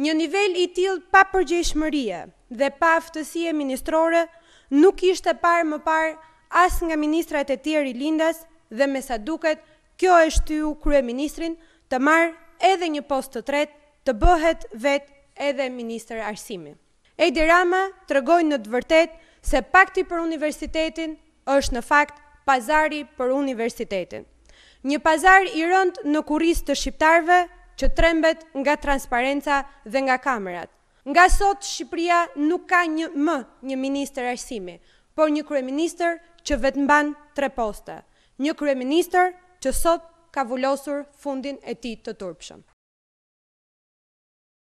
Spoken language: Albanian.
Një nivel i tjil pa përgjeshmërie dhe pa aftësie ministrore nuk ishte parë më parë as nga ministrat e tjerë i lindas dhe me sa duket, kjo e shtyu krye ministrin të marë edhe një post të tret të bëhet vetë edhe minister arsimi. Edi Rama të rëgojnë në të vërtet se pakti për universitetin është në fakt pazari për universitetin. Një pazar i rënd në kuris të shqiptarve që trembet nga transparenca dhe nga kamerat. Nga sot Shqipria nuk ka një më një minister arsimi, por një krej minister që vetë mban tre poste. Një krej minister që sot ka vullosur fundin e ti të turpshëm.